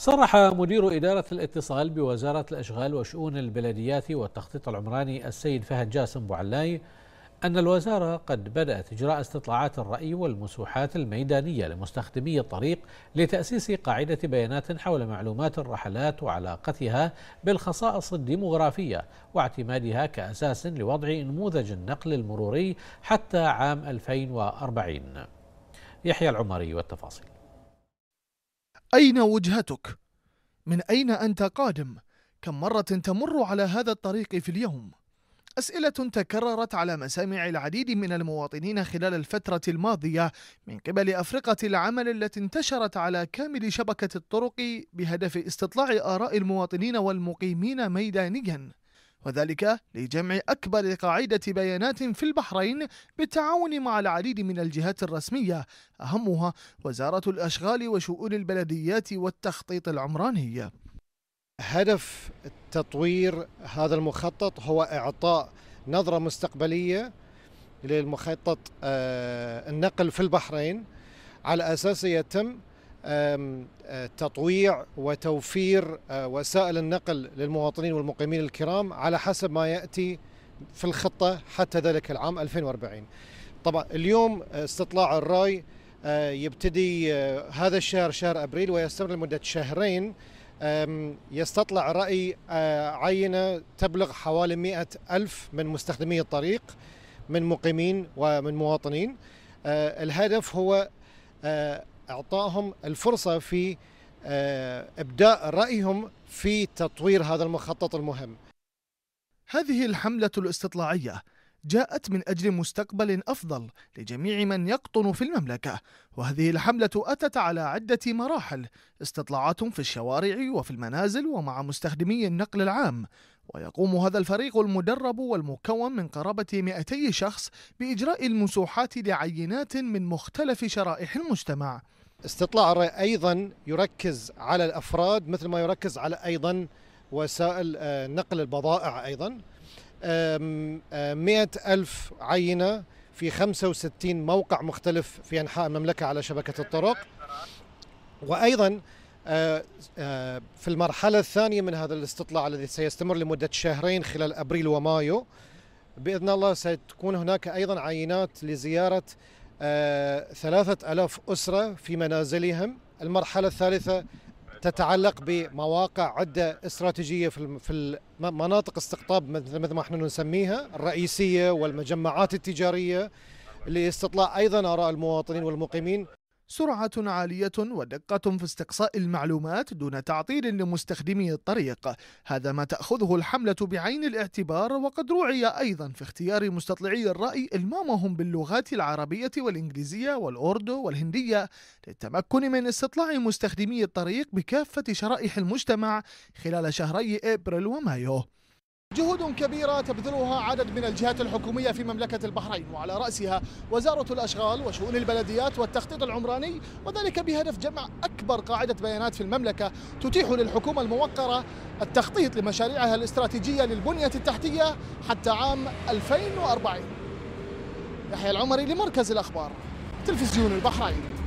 صرح مدير إدارة الاتصال بوزارة الأشغال وشؤون البلديات والتخطيط العمراني السيد فهد جاسم بوعلاي أن الوزارة قد بدأت إجراء استطلاعات الرأي والمسوحات الميدانية لمستخدمي الطريق لتأسيس قاعدة بيانات حول معلومات الرحلات وعلاقتها بالخصائص الديمغرافية واعتمادها كأساس لوضع نموذج النقل المروري حتى عام 2040 يحيى العمري والتفاصيل أين وجهتك؟ من أين أنت قادم؟ كم مرة تمر على هذا الطريق في اليوم؟ أسئلة تكررت على مسامع العديد من المواطنين خلال الفترة الماضية من قبل أفرقة العمل التي انتشرت على كامل شبكة الطرق بهدف استطلاع آراء المواطنين والمقيمين ميدانياً وذلك لجمع أكبر قاعدة بيانات في البحرين بالتعاون مع العديد من الجهات الرسمية أهمها وزارة الأشغال وشؤون البلديات والتخطيط العمراني هدف تطوير هذا المخطط هو إعطاء نظرة مستقبلية للمخطط آه، النقل في البحرين على أساس يتم أه، تطويع وتوفير أه، وسائل النقل للمواطنين والمقيمين الكرام على حسب ما ياتي في الخطه حتى ذلك العام 2040. طبعا اليوم استطلاع الراي أه، يبتدي هذا الشهر شهر ابريل ويستمر لمده شهرين يستطلع راي عينه تبلغ حوالي 100 الف من مستخدمي الطريق من مقيمين ومن مواطنين الهدف هو اعطائهم الفرصه في آه، ابداء رايهم في تطوير هذا المخطط المهم. هذه الحمله الاستطلاعيه جاءت من اجل مستقبل افضل لجميع من يقطن في المملكه، وهذه الحمله اتت على عده مراحل، استطلاعات في الشوارع وفي المنازل ومع مستخدمي النقل العام، ويقوم هذا الفريق المدرب والمكون من قرابة 200 شخص بإجراء المسوحات لعينات من مختلف شرائح المجتمع استطلاع ايضا يركز على الافراد مثل ما يركز على ايضا وسائل آه، نقل البضائع ايضا مئة ألف عينة في 65 موقع مختلف في أنحاء المملكة على شبكة الطرق وأيضا آه، آه، في المرحلة الثانية من هذا الاستطلاع الذي سيستمر لمدة شهرين خلال أبريل ومايو بإذن الله ستكون هناك أيضا عينات لزيارة ثلاثة ألاف أسرة في منازلهم المرحلة الثالثة تتعلق بمواقع عدة استراتيجية في مناطق استقطاب مثل ما احنا نسميها الرئيسية والمجمعات التجارية لاستطلاع أيضا آراء المواطنين والمقيمين سرعة عالية ودقة في استقصاء المعلومات دون تعطيل لمستخدمي الطريق هذا ما تأخذه الحملة بعين الاعتبار وقد روعي أيضا في اختيار مستطلعي الرأي إلمامهم باللغات العربية والإنجليزية والأردو والهندية للتمكن من استطلاع مستخدمي الطريق بكافة شرائح المجتمع خلال شهري إبريل ومايو جهود كبيرة تبذلها عدد من الجهات الحكومية في مملكة البحرين وعلى رأسها وزارة الأشغال وشؤون البلديات والتخطيط العمراني وذلك بهدف جمع أكبر قاعدة بيانات في المملكة تتيح للحكومة الموقرة التخطيط لمشاريعها الاستراتيجية للبنية التحتية حتى عام 2040 يحيى العمري لمركز الأخبار تلفزيون البحرين